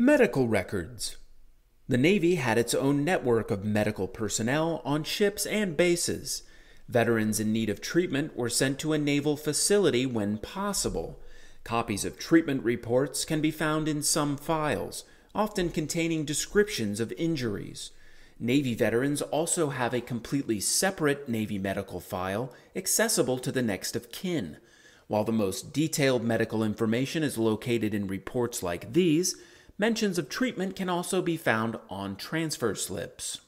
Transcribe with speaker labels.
Speaker 1: Medical records.
Speaker 2: The Navy had its own network of medical personnel on ships and bases. Veterans in need of treatment were sent to a naval facility when possible. Copies of treatment reports can be found in some files, often containing descriptions of injuries. Navy veterans also have a completely separate Navy medical file accessible to the next of kin. While the most detailed medical information is located in reports like these, Mentions of treatment can also be found on transfer slips.